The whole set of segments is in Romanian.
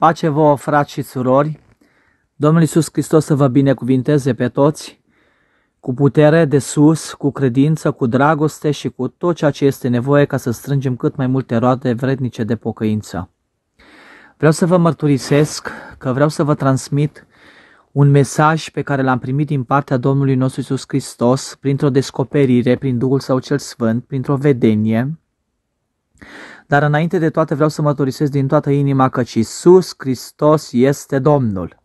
Pace vouă, frați și surori! Domnul Iisus Hristos să vă binecuvinteze pe toți, cu putere de sus, cu credință, cu dragoste și cu tot ceea ce este nevoie ca să strângem cât mai multe roade vrednice de pocăință. Vreau să vă mărturisesc că vreau să vă transmit un mesaj pe care l-am primit din partea Domnului nostru Iisus Hristos printr-o descoperire, prin Duhul Său cel Sfânt, printr-o vedenie, dar înainte de toate vreau să mărturisesc din toată inima că Iisus Hristos este Domnul.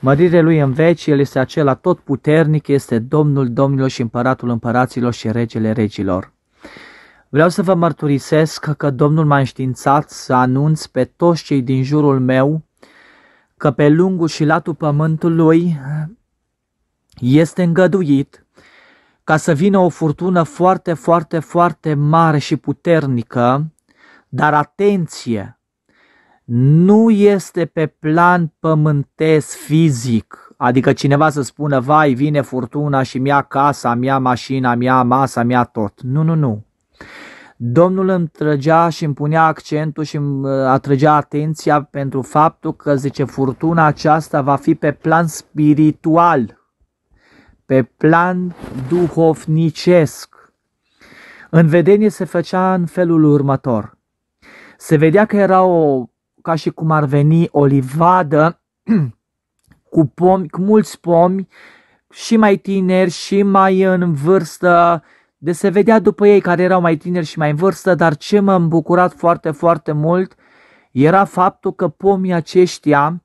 Mărire Lui în veci, El este acela tot puternic, este Domnul Domnilor și Împăratul Împăraților și Regele Regilor. Vreau să vă mărturisesc că Domnul m-a înștiințat să anunț pe toți cei din jurul meu că pe lungul și latul pământului este îngăduit ca să vină o furtună foarte, foarte, foarte mare și puternică, dar atenție, nu este pe plan pământesc fizic, adică cineva să spună, vai, vine furtuna și mi-a casa, mi-a mașina, mi-a masa, mi-a tot. Nu, nu, nu. Domnul îmi trăgea și îmi punea accentul și îmi uh, atrăgea atenția pentru faptul că, zice, furtuna aceasta va fi pe plan spiritual pe plan duhovnicesc. vedenie se făcea în felul următor. Se vedea că era o, ca și cum ar veni o livadă cu, pomi, cu mulți pomi și mai tineri și mai în vârstă, de se vedea după ei care erau mai tineri și mai în vârstă, dar ce m am bucurat foarte, foarte mult era faptul că pomii aceștia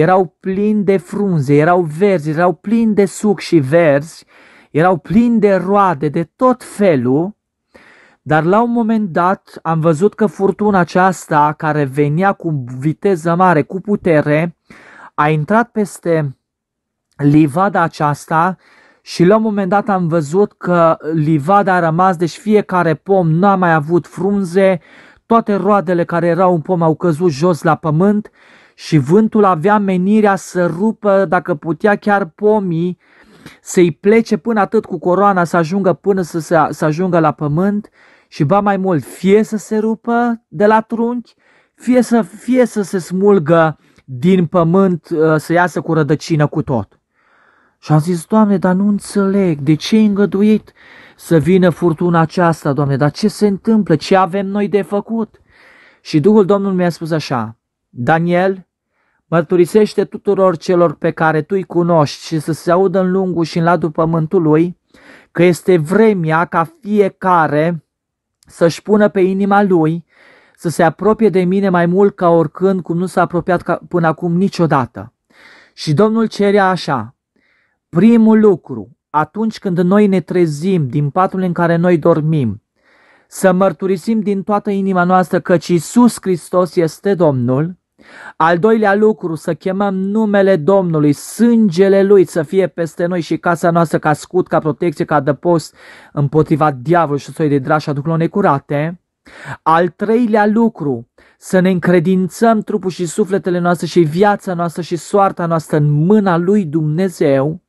erau plini de frunze, erau verzi, erau plini de suc și verzi, erau plini de roade, de tot felul, dar la un moment dat am văzut că furtuna aceasta care venea cu viteză mare, cu putere, a intrat peste livada aceasta și la un moment dat am văzut că livada a rămas, deci fiecare pom n-a mai avut frunze, toate roadele care erau în pom au căzut jos la pământ și vântul avea menirea să rupă, dacă putea, chiar pomii, să-i plece până atât cu coroana, să ajungă până să, se, să ajungă la pământ și ba mai mult, fie să se rupă de la trunchi, fie să, fie să se smulgă din pământ, uh, să iasă cu rădăcină cu tot. Și am zis, Doamne, dar nu înțeleg, de ce ai îngăduit să vină furtuna aceasta, Doamne, dar ce se întâmplă, ce avem noi de făcut? Și Duhul Domnului mi-a spus așa, Daniel, Mărturisește tuturor celor pe care tu îi cunoști și să se audă în lungul și în latul pământului că este vremea ca fiecare să-și pună pe inima lui să se apropie de mine mai mult ca oricând, cum nu s-a apropiat ca, până acum niciodată. Și Domnul cerea așa, primul lucru, atunci când noi ne trezim din patul în care noi dormim, să mărturisim din toată inima noastră căci Isus Hristos este Domnul, al doilea lucru, să chemăm numele Domnului, sângele Lui să fie peste noi și casa noastră ca scut, ca protecție, ca adăpost împotriva diavolului și soi de drași aduc necurate. Al treilea lucru, să ne încredințăm trupul și sufletele noastre și viața noastră și soarta noastră în mâna lui Dumnezeu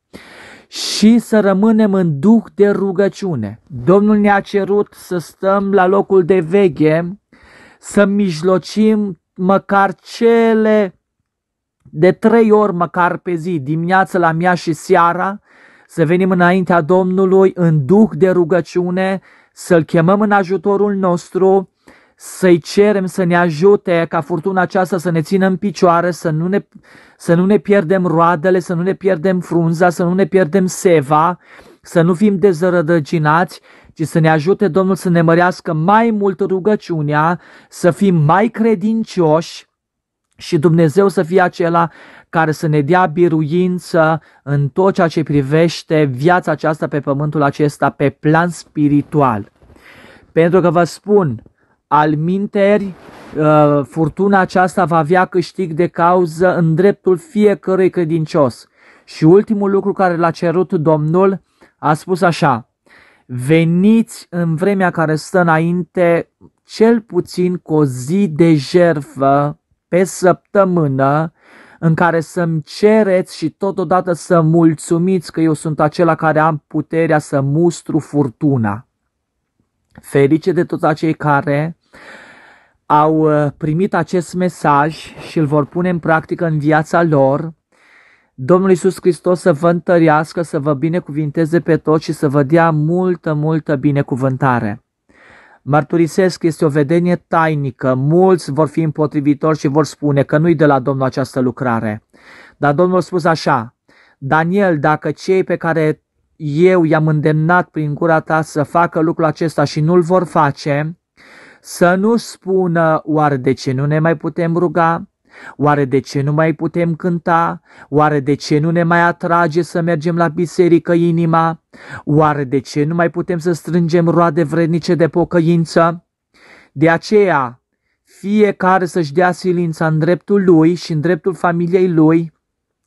și să rămânem în duh de rugăciune. Domnul ne-a cerut să stăm la locul de veche, să mijlocim măcar cele de trei ori măcar pe zi, dimineața la mea și seara, să venim înaintea Domnului în duh de rugăciune, să-L chemăm în ajutorul nostru, să-i cerem să ne ajute ca furtuna aceasta să ne țină în picioare, să nu ne, să nu ne pierdem roadele, să nu ne pierdem frunza, să nu ne pierdem seva, să nu fim dezrădăcinați ci să ne ajute Domnul să ne mărească mai mult rugăciunea, să fim mai credincioși și Dumnezeu să fie acela care să ne dea biruință în tot ceea ce privește viața aceasta pe pământul acesta, pe plan spiritual. Pentru că vă spun, al minteri, uh, furtuna aceasta va avea câștig de cauză în dreptul fiecărui credincios. Și ultimul lucru care l-a cerut Domnul a spus așa, veniți în vremea care stă înainte cel puțin cu o zi de jerfă pe săptămână în care să-mi cereți și totodată să mulțumiți că eu sunt acela care am puterea să mustru furtuna. Ferice de toți acei care au uh, primit acest mesaj și îl vor pune în practică în viața lor, Domnul Iisus Hristos să vă întărească, să vă binecuvinteze pe toți și să vă dea multă, multă binecuvântare. Mărturisesc, este o vedenie tainică, mulți vor fi împotrivitori și vor spune că nu-i de la Domnul această lucrare. Dar Domnul a spus așa, Daniel, dacă cei pe care eu i-am îndemnat prin gura ta să facă lucrul acesta și nu-l vor face, să nu spună oare de ce nu ne mai putem ruga, Oare de ce nu mai putem cânta? Oare de ce nu ne mai atrage să mergem la biserică inima? Oare de ce nu mai putem să strângem roade vrednice de pocăință? De aceea, fiecare să-și dea silința în dreptul lui și în dreptul familiei lui,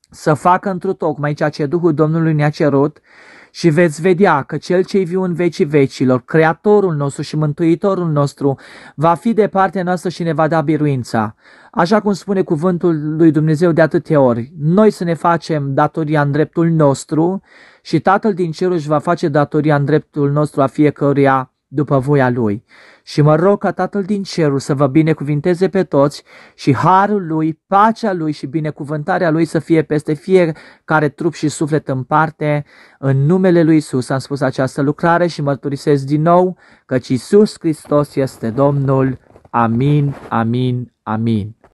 să facă într-o tocmai ceea ce Duhul Domnului ne-a cerut și veți vedea că Cel ce i viu în vecii vecilor, Creatorul nostru și Mântuitorul nostru, va fi de partea noastră și ne va da biruința. Așa cum spune cuvântul lui Dumnezeu de atâtea ori, noi să ne facem datoria în dreptul nostru și Tatăl din cer își va face datoria în dreptul nostru a fiecăruia după voia Lui. Și mă rog ca Tatăl din cerul să vă binecuvinteze pe toți și harul Lui, pacea Lui și binecuvântarea Lui să fie peste fiecare trup și suflet în parte. În numele Lui Isus am spus această lucrare și mărturisesc din nou căci Iisus Hristos este Domnul. Amin, amin, amin.